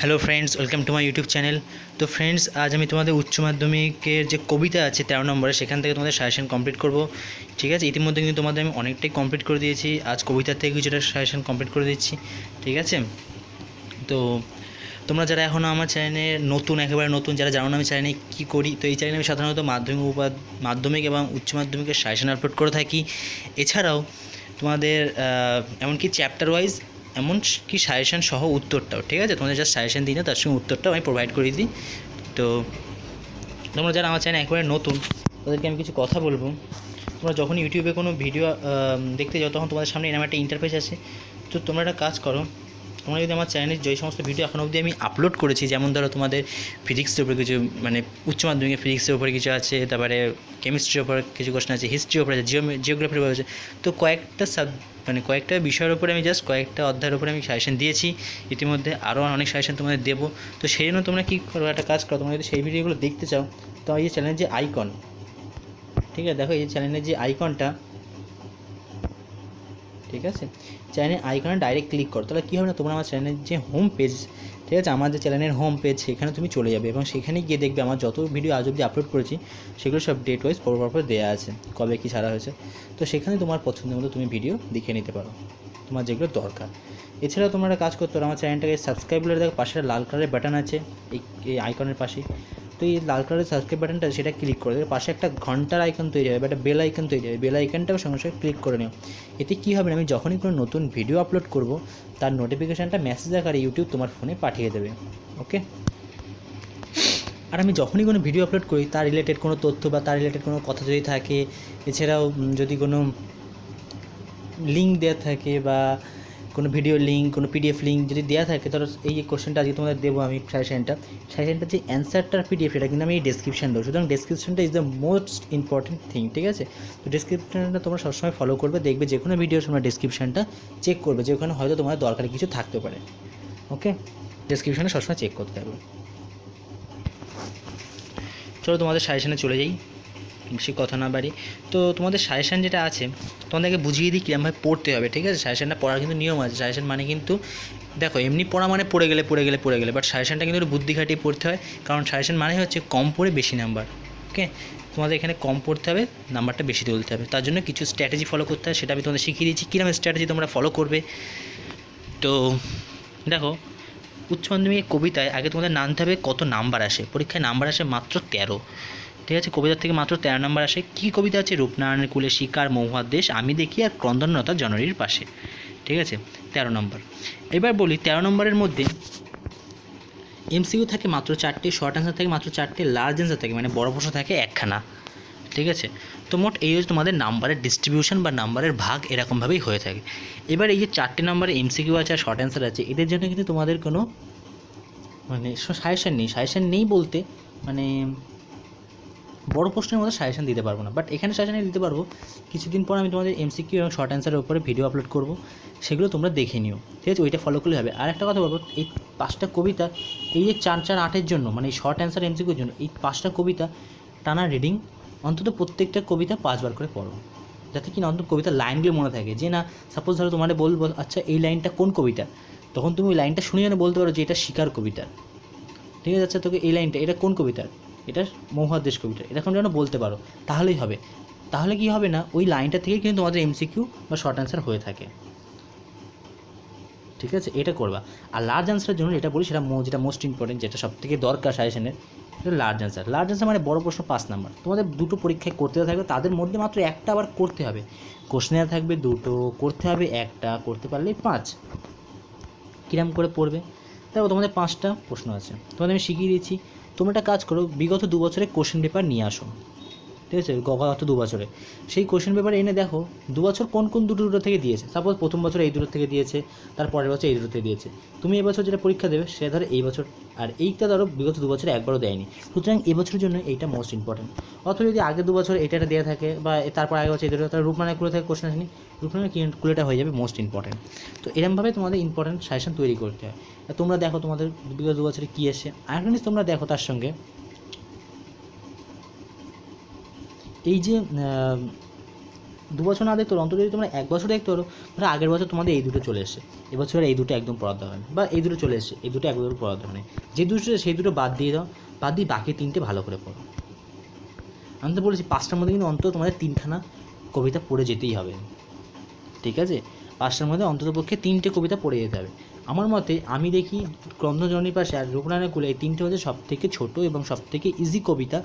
hello friends welcome to my YouTube channel তো friends আজ আমি তোমাদের উচ্চ মাধ্যমিকের যে কবিতা আছে তেরো নম্বরে সেখান থেকে তোমাদের সাজেশন কমপ্লিট করব ঠিক আছে ইতিমধ্যে কিন্তু তোমাদের আমি অনেকটাই কমপ্লিট করে দিয়েছি আজ কবিতা থেকে কিছুটা সাজেশন কমপ্লিট করে দিচ্ছি ঠিক আছে তো তোমরা যারা এখনও আমার চ্যানেলে নতুন একেবারে নতুন যারা জানো না আমি চ্যানেলে কী করি তো এই চ্যানেলে আমি সাধারণত মাধ্যমিক উপাদ মাধ্যমিক এবং উচ্চ মাধ্যমিকের সাজেশন আপলোড করে থাকি এছাড়াও তোমাদের এমনকি চ্যাপ্টার ওয়াইজ এমন কি সাজেশান সহ উত্তরটাও ঠিক আছে তোমাদের যা সাজেশান দিই না তার সঙ্গে উত্তরটাও আমি প্রোভাইড করে দিই তো তোমরা যারা আমার চ্যানেল একবারে নতুন তাদেরকে আমি কিছু কথা বলবো তোমরা যখন ইউটিউবে কোনো ভিডিও দেখতে যাও তখন তোমাদের সামনে এরকম একটা ইন্টারফেস আছে তো তোমরা একটা কাজ করো তোমরা যদি আমার চ্যানেলে যে সমস্ত ভিডিও এখন অবধি আমি আপলোড করেছি যেমন ধরো তোমাদের ফিজিক্সের উপরে কিছু মানে উচ্চ মাধ্যমিকের ফিজিক্সের উপরে কিছু আছে তারপরে কেমিস্ট্রির উপরে কিছু কোশ্চেন আছে হিস্ট্রির উপরে আছে জিও জিওগ্রাফির উপরে আছে তো কয়েকটা সাব মানে কয়েকটা বিষয়ের উপরে আমি জাস্ট কয়েকটা অধ্যায়ের উপরে আমি সাজেশন দিয়েছি ইতিমধ্যে আরও অনেক সাজেশন তোমাদের দেবো তো সেই জন্য তোমরা কী করো একটা কাজ করো তোমরা যদি সেই ভিডিওগুলো দেখতে চাও তো এই চ্যানেলের যে আইকন ঠিক আছে দেখো এই চ্যানেলের যে আইকনটা ঠিক আছে চ্যানেল আইকনে ডাইরেক্ট ক্লিক করো তাহলে কী হবে না তোমরা আমার চ্যানেলের যে হোম পেজ ঠিক আছে আমাদের চ্যানেলের হোম পেজ সেখানে তুমি চলে যাবে এবং সেখানে গিয়ে দেখবে আমার যত ভিডিও আজ অবধি আপলোড করেছি সেগুলো সব ডেট ওয়াইজ পর পর দেওয়া আছে কবে কী ছাড়া হয়েছে তো সেখানে তোমার পছন্দ মতো তুমি ভিডিও দেখে নিতে পারো তোমার যেগুলো দরকার এছাড়া তোমরা একটা কাজ করতে পারো আমার চ্যানেলটাকে সাবস্ক্রাইব করে দেখো পাশে লাল কালারের বাটন আছে এই আইকনের পাশে তো এই লাল কালারের সাবস্ক্রাইব বাটনটা সেটা ক্লিক করে দেবে পাশে একটা ঘন্টার আইকন তৈরি হবে বা একটা বেল আইকন তৈরি হবে বেল আইকনটাও সঙ্গে সঙ্গে ক্লিক করে নিও এতে কী হবে আমি যখনই কোনো নতুন ভিডিও আপলোড করব তার নোটিফিকেশানটা মেসেজ আকারে ইউটিউব তোমার ফোনে পাঠিয়ে দেবে ওকে আর আমি যখনই কোনো ভিডিও আপলোড করি তার রিলেটেড কোনো তথ্য বা তার রিলেটেড কোনো কথা যদি থাকে এছাড়াও যদি কোনো লিঙ্ক দেওয়া থাকে বা কোনো ভিডিও লিঙ্ক কোনো পিডিএফ লিঙ্ক যদি দেওয়া থাকে ধরো এই যে কোশ্চেনটা আজকে তোমাদের দেবো আমি সাজেশনটা সাজেশনটা যে অ্যান্সারটার পিডিএফ এটা কিন্তু আমি এই ডেসক্রিপশান দেবো সুতরাং ডেসক্রিপশানটা is the most important thing ঠিক আছে তো ডেসক্রিপশানটা তোমরা সবসময় ফলো করবে দেখবে যে কোনো ভিডিওর সময় ডেসক্রিপশানটা চেক করবে যে ওখানে হয়তো তোমাদের দরকারি কিছু থাকতে পারে ওকে ডেসক্রিপশানে সবসময় চেক করতে হবে চলো তোমাদের সাজেশানে চলে যাই সে কথা না বাড়ি তো তোমাদের সাজেশান যেটা আছে তোমাদেরকে বুঝিয়ে দিই কীরকমভাবে পড়তে হবে ঠিক আছে সাজেশানটা পড়ার কিন্তু নিয়ম আছে সাজেশান মানে কিন্তু দেখো এমনি পড়া মানে পড়ে গেলে পড়ে গেলে পড়ে গেলে বাট সাজেশানটা কিন্তু বুদ্ধি খাটিয়ে পড়তে হয় কারণ সাজেশান মানে হচ্ছে কম পড়ে বেশি নাম্বার ওকে তোমাদের এখানে কম পড়তে হবে নাম্বারটা বেশি তুলতে হবে তার জন্য কিছু স্ট্র্যাটেজি ফলো করতে হয় সেটা আমি তোমাদের শিখিয়ে দিয়েছি কীরকম স্ট্র্যাটেজি তোমরা ফলো করবে তো দেখো উচ্চ মাধ্যমিক কবিতায় আগে তোমাদের নামতে হবে কত নাম্বার আসে পরীক্ষায় নাম্বার আসে মাত্র তেরো ঠিক আছে কবিতার থেকে মাত্র তেরো নম্বর আসে কী কবিতা আছে রূপনারায়ণের কুলে শিকার মহুয়ার দেশ আমি দেখি আর ক্রন্দনতা জনরীর পাশে ঠিক আছে তেরো নম্বর এবার বলি তেরো নম্বরের মধ্যে এমসিউ থাকে মাত্র চারটে শর্ট অ্যান্সার থাকে মাত্র চারটে লার্জ অ্যান্সার থাকে মানে বড় প্রশ্ন থাকে একখানা ঠিক আছে তো মোট এই হচ্ছে তোমাদের নাম্বারের ডিস্ট্রিবিউশন বা নাম্বারের ভাগ এরকমভাবেই হয়ে থাকে এবার এই যে চারটে নাম্বারে এমসিকিউ আছে আর শর্ট অ্যান্সার আছে এদের জন্য কিন্তু তোমাদের কোনো মানে সাজেশান নেই সাজেশান নেই বলতে মানে বড় প্রশ্নের মধ্যে সাজেশন দিতে পারবো না বাট এখানে সাজেশন দিতে পারবো কিছুদিন পর আমি তোমাদের এমসিকিউ এবং শর্ট অ্যান্সারের উপরে ভিডিও আপলোড করব সেগুলো তোমরা দেখে নিও ঠিক আছে ওইটা ফলো করলে হবে আর একটা কথা বলবো এই পাঁচটা কবিতা এই যে চার চার আটের জন্য মানে এই শর্ট অ্যান্সার এমসিকিউর জন্য এই পাঁচটা কবিতা টানা রিডিং অন্তত প্রত্যেকটা কবিতা পাঁচবার করে পড়ো যাতে কি না অন্তত কবিতার লাইনগুলো মনে থাকে যে না সাপোজ ধরো তোমার বলবো আচ্ছা এই লাইনটা কোন কবিতা তখন তুমি ওই লাইনটা শুনে যেন বলতে পারো যে এটা শিকার কবিতা ঠিক আছে আচ্ছা, তোকে এই লাইনটা এটা কোন কবিতার এটা মহাদেশ কবিতা এরকম যেন বলতে পারো তাহলেই হবে তাহলে কি হবে না ওই লাইনটা থেকে কিন্তু তোমাদের এমসিকিউ বা শর্ট অ্যান্সার হয়ে থাকে ঠিক আছে এটা করবা আর লার্জ অ্যান্সারের জন্য যেটা বলি সেটা যেটা মোস্ট ইম্পর্টেন্ট যেটা সবথেকে দরকার সাজেশনের লার্জ অ্যান্সার লার্জ অ্যান্সার মানে বড় প্রশ্ন পাঁচ নাম্বার তোমাদের দুটো পরীক্ষায় করতে থাকবে তাদের মধ্যে মাত্র একটা আবার করতে হবে কোশ্চেনে থাকবে দুটো করতে হবে একটা করতে পারলে পাঁচ কিরম করে পড়বে তারপর তোমাদের পাঁচটা প্রশ্ন আছে তোমাদের আমি শিখিয়ে দিয়েছি তোমরা একটা কাজ করো বিগত দু বছরের কোশ্চেন পেপার নিয়ে আসো ঠিক আছে গ অর্থ দু বছরে সেই কোশ্চেন পেপারে এনে দেখো দু বছর কোন কোন দুটো দুটো থেকে দিয়েছে সাপোজ প্রথম বছর এই দুটো থেকে দিয়েছে তার পরের বছর এই দুটো থেকে দিয়েছে তুমি এবছর যেটা পরীক্ষা দেবে সে ধরো এই বছর আর এইটা ধরো বিগত দু বছরে একবারও দেয়নি সুতরাং এবছরের জন্য এইটা মোস্ট ইম্পর্টেন্ট অথবা যদি আগে দু বছর এটা দেওয়া থাকে বা তারপর আগে বছর এই দুটো তার রূপমানা কুলে থাকে কোশ্চেন আসেনি কি কুলেটা হয়ে যাবে মোস্ট ইম্পর্টেন্ট তো এরমভাবে তোমাদের ইম্পর্টেন্ট সাজেশন তৈরি করতে হয় তোমরা দেখো তোমাদের বিগত দু বছরে কী এসে আর তোমরা দেখো তার সঙ্গে এই যে দু বছর না দেখতে অন্তত যদি তোমরা এক বছর দেখতে পারো তাহলে আগের বছর তোমাদের এই দুটো চলে এসে এবছর এই দুটো একদম পড়াতে হবে বা এই দুটো চলে এসে এই দুটো একদম পড়াতে হবে যে দুটো সেই দুটো বাদ দিয়ে দাও বাদ দিয়ে বাকি তিনটে ভালো করে পড়ো আমি তো বলেছি পাঁচটার মধ্যে কিন্তু অন্তত তোমাদের তিনখানা কবিতা পড়ে যেতেই হবে ঠিক আছে পাঁচটার মধ্যে অন্ততপক্ষে তিনটে কবিতা পড়ে যেতে হবে আমার মতে আমি দেখি গ্রন্থজনীর পাশে আর রূপনারায়ণ কুলে এই তিনটে হচ্ছে সব থেকে ছোটো এবং সব থেকে ইজি কবিতা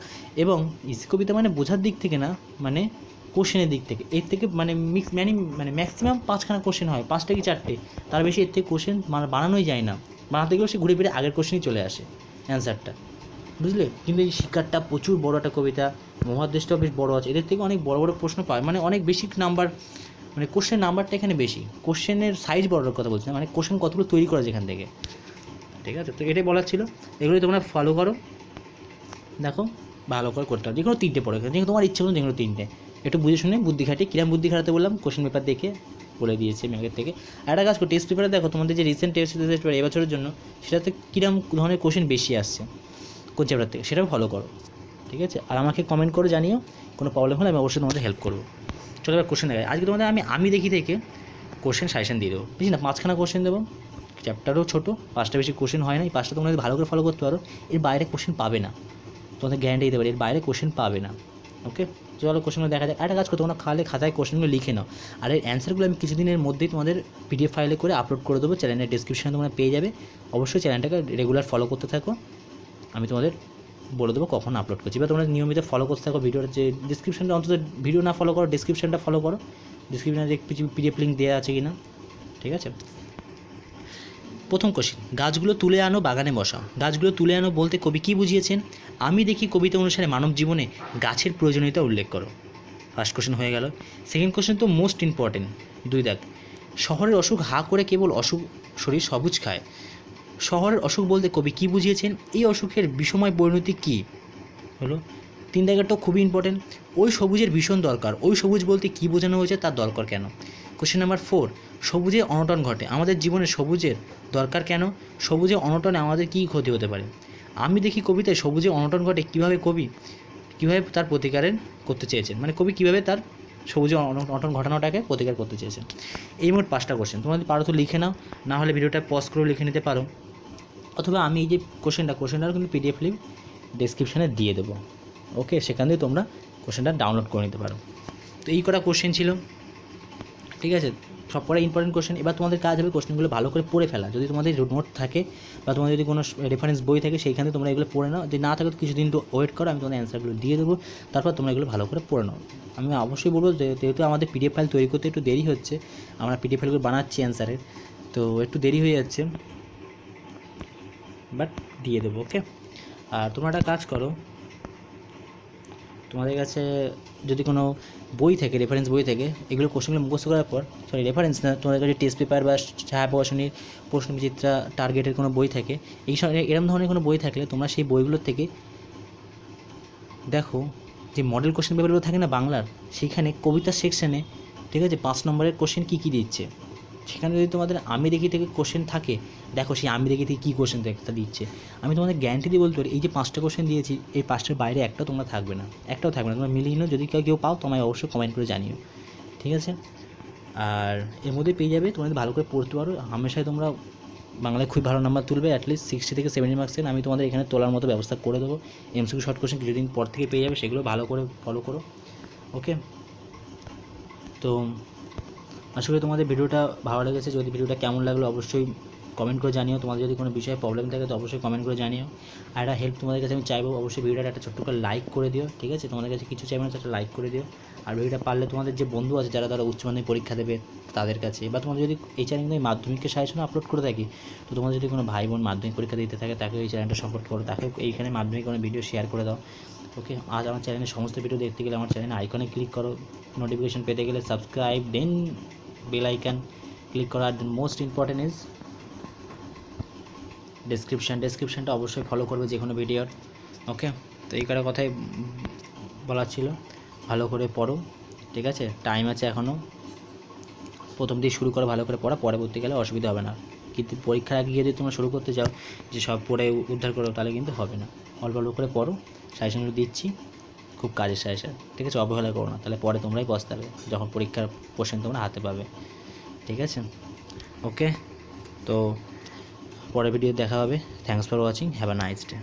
এবং ইজি কবিতা মানে বোঝার দিক থেকে না মানে কোশ্চেনের দিক থেকে এর থেকে মানে মিক্স ম্যানি মানে ম্যাক্সিমাম পাঁচখানা কোশ্চেন হয় পাঁচটা কি চারটে তার বেশি এর থেকে কোশ্চেন মানে বানানোই যায় না বানাতে গেলেও সে ঘুরে ফিরে আগের কোশ্চেনই চলে আসে অ্যান্সারটা বুঝলে কিন্তু এই শিকারটা প্রচুর বড় একটা কবিতা মহাদেশটাও বেশ বড় আছে এদের থেকে অনেক বড় বড় প্রশ্ন পায় মানে অনেক বেশি নাম্বার মানে কোশ্চেন নাম্বারটা এখানে বেশি কোশ্চেনের সাইজ বড়ার কথা বলছি মানে কোশ্চেন কতগুলো তৈরি করা যেখান থেকে ঠিক আছে তো এটাই বলার ছিল এগুলোই তোমরা ফলো করো দেখো ভালো করে করতে হবে যে কোনো তিনটে পড়ে যে তোমার ইচ্ছে করুন যে কোনো তিনটে একটু বুঝে শুনে বুদ্ধি খাটি কিরম বুদ্ধি খাটাতে বললাম কোশ্চেন পেপার দেখে বলে দিয়েছে আমি আগের থেকে আর একটা কাজ করো টেস্ট পেপারে দেখো তোমাদের যে রিসেন্ট টেস্ট টেস্ট পেপার এবছরের জন্য সেটাতে কিরাম ধরনের কোশ্চেন বেশি আসছে কোন চ্যাপ্টার থেকে সেটাও ফলো করো ঠিক আছে আর আমাকে কমেন্ট করে জানিও কোনো প্রবলেম হলে আমি অবশ্যই তোমাদের হেল্প করবো চলো এবার কোশ্চেন দেখাই আজকে তোমাদের আমি আমি দেখি থেকে কোশ্চেন সাজেশন দিয়ে দেবো বুঝলি না পাঁচখানা কোশ্চেন দেবো চ্যাপ্টারও ছোটো পাঁচটা বেশি কোশ্চেন হয় না এই পাঁচটা তোমরা ভালো করে ফলো করতে পারো এর বাইরে কোশ্চেন পাবে না তোমাদের গ্যারান্টি দিতে পারি এর বাইরে কোশ্চেন পাবে না ওকে চলো কোশ্চেনগুলো দেখা যাক একটা কাজ করো তোমরা খালে খাতায় কোশ্চেনগুলো লিখে নাও আর এর অ্যান্সারগুলো আমি কিছুদিনের মধ্যেই তোমাদের পিডিএফ ফাইলে করে আপলোড করে দেবো চ্যানেলের ডিসক্রিপশানে তোমরা পেয়ে যাবে অবশ্যই চ্যানেলটাকে রেগুলার ফলো করতে থাকো আমি তোমাদের বলে দেবো কখন আপলোড করছি বা তোমরা নিয়মিত ফলো করতে থাকো ভিডিওর যে ডিসক্রিপশানটা অন্তত ভিডিও না ফলো করো ডিসক্রিপশানটা ফলো করো ডিসক্রিপশানে দেখ পিডিএফ লিঙ্ক দেওয়া আছে কি না ঠিক আছে প্রথম কোশ্চিন গাছগুলো তুলে আনো বাগানে বসাও গাছগুলো তুলে আনো বলতে কবি কী বুঝিয়েছেন আমি দেখি কবিতা অনুসারে মানব জীবনে গাছের প্রয়োজনীয়তা উল্লেখ করো ফার্স্ট কোশ্চেন হয়ে গেল সেকেন্ড কোশ্চেন তো মোস্ট ইম্পর্টেন্ট দুই দেখ শহরের অসুখ হা করে কেবল অসুখ শরীর সবুজ খায় শহরের অসুখ বলতে কবি কি বুঝিয়েছেন এই অসুখের বিষময় পরিণতি কী হলো তিন জায়গাটা খুবই ইম্পর্টেন্ট ওই সবুজের ভীষণ দরকার ওই সবুজ বলতে কী বোঝানো হয়েছে তার দরকার কেন কোশ্চেন নাম্বার ফোর সবুজে অনটন ঘটে আমাদের জীবনে সবুজের দরকার কেন সবুজে অনটনে আমাদের কী ক্ষতি হতে পারে আমি দেখি কবিতায় সবুজে অনটন ঘটে কীভাবে কবি কীভাবে তার প্রতিকারের করতে চেয়েছেন মানে কবি কীভাবে তার সবুজে অনটন ঘটনাটাকে প্রতিকার করতে চেয়েছেন এই মোট পাঁচটা কোশ্চেন তোমাদের পারো তো লিখে নাও না হলে ভিডিওটা পজ করেও লিখে নিতে পারো অথবা আমি এই যে কোশ্চেনটা কোশ্চেনটার কিন্তু পিডিএফ লিঙ্ক ডেসক্রিপশানে দিয়ে দেবো ওকে সেখান দিয়ে তোমরা কোশ্চেনটা ডাউনলোড করে নিতে পারো তো এই কটা কোশ্চেন ছিল ঠিক আছে সব কটা ইম্পর্টেন্ট কোশ্চেন এবার তোমাদের কাজ হবে কোশ্চেনগুলো ভালো করে পড়ে ফেলা যদি তোমাদের নোট থাকে বা তোমাদের যদি কোনো রেফারেন্স বই থাকে সেইখান থেকে তোমরা এগুলো পড়ে নাও যদি না থাকে তো কিছুদিন তো ওয়েট করো আমি তোমাদের অ্যান্সারগুলো দিয়ে দেবো তারপর তোমরা এগুলো ভালো করে পড়ে নাও আমি অবশ্যই বলবো যেহেতু আমাদের পিডিএফ ফাইল তৈরি করতে একটু দেরি হচ্ছে আমরা পিডিএফ ফাইলগুলো বানাচ্ছি অ্যান্সারের তো একটু দেরি হয়ে যাচ্ছে বাট দিয়ে দেবো ওকে আর তোমরা একটা কাজ করো তোমাদের কাছে যদি কোনো বই থাকে রেফারেন্স বই থাকে এগুলো কোশ্চেনগুলো মুখস্থ করার পর সরি রেফারেন্স না তোমাদের কাছে টেস্ট পেপার বা ছায়া প্রকাশনীর প্রশ্নবিচিত্রা টার্গেটের কোনো বই থাকে এই এরম ধরনের কোনো বই থাকলে তোমরা সেই বইগুলোর থেকে দেখো যে মডেল কোশ্চেন পেপারগুলো থাকে না বাংলার সেখানে কবিতা সেকশানে ঠিক আছে পাঁচ নম্বরের কোশ্চেন কী কী দিচ্ছে সেখানে যদি তোমাদের আমি দেখি থেকে কোশ্চেন থাকে দেখো সেই আমি দেখি থেকে কী কোশ্চেন একটা দিচ্ছে আমি তোমাদের গ্যারান্টি দিয়ে বলতে পারি এই যে পাঁচটা কোশ্চেন দিয়েছি এই পাঁচটার বাইরে একটাও তোমরা থাকবে না একটাও থাকবে না তোমরা মিলিয়ে নিও যদি কেউ কেউ পাও তোমায় অবশ্যই কমেন্ট করে জানিও ঠিক আছে আর এর মধ্যে পেয়ে যাবে তোমাদের ভালো করে পড়তে পারো হামেশাই তোমরা বাংলায় খুবই ভালো নাম্বার তুলবে অ্যাটলিস্ট সিক্সটি থেকে সেভেন্টি মার্কসের আমি তোমাদের এখানে তোলার মতো ব্যবস্থা করে দেবো এমসিকিউ শর্ট কোশ্চেন কিছুদিন পর থেকে পেয়ে যাবে সেগুলো ভালো করে ফলো করো ওকে তো আশা করি তোমাদের ভিডিওটা ভালো লেগেছে যদি ভিডিওটা কেমন লাগলো অবশ্যই কমেন্ট করে জানিও তোমাদের যদি কোনো বিষয়ে প্রবলেম থাকে তো অবশ্যই কমেন্ট করে জানিও আর একটা হেল্প তোমাদের কাছে আমি চাইবো অবশ্যই ভিডিওটা একটা ছোট্ট করে লাইক করে দিও ঠিক আছে তোমাদের কাছে কিছু চাইবে না একটা লাইক করে দিও আর ভিডিওটা পারলে তোমাদের যে বন্ধু আছে যারা তারা উচ্চ মাধ্যমিক পরীক্ষা দেবে তাদের কাছে বা তোমাদের যদি এই চ্যানেল আমি মাধ্যমিককে সাজেশন আপলোড করে থাকি তো তোমাদের যদি কোনো ভাই বোন মাধ্যমিক পরীক্ষা দিতে থাকে তাকে এই চ্যানেলটা সাপোর্ট করো তাকে এইখানে মাধ্যমিক কোনো ভিডিও শেয়ার করে দাও ওকে আজ আমার চ্যানেলের সমস্ত ভিডিও দেখতে গেলে আমার চ্যানেলে আইকনে ক্লিক করো নোটিফিকেশন পেতে গেলে subscribe then bell icon click করা আর মোস্ট ইম্পর্টেন্ট ইজ ডেসক্রিপশন ডেসক্রিপশনটা অবশ্যই ফলো করবে যে কোনো ভিডিওর ওকে তো এই কটা কথাই বলা ছিল ভালো করে পড়ো ঠিক আছে টাইম আছে এখনও প্রথম দিয়ে শুরু করো ভালো করে পড়া পরবর্তীকালে অসুবিধা হবে না কিন্তু পরীক্ষার আগে গিয়ে যদি তোমরা শুরু করতে চাও যে সব পড়ে উদ্ধার করো তাহলে কিন্তু হবে না অল্প অল্প করে পড়ো সাজেশনগুলো দিচ্ছি খুব কাজের সাজে ঠিক আছে অবহেলা করো না তাহলে পরে তোমরাই বসতে যখন পরীক্ষার কোশ্চেন তোমরা হাতে পাবে ঠিক আছে ওকে তো পরের ভিডিও দেখা হবে thanks for watching have a nice day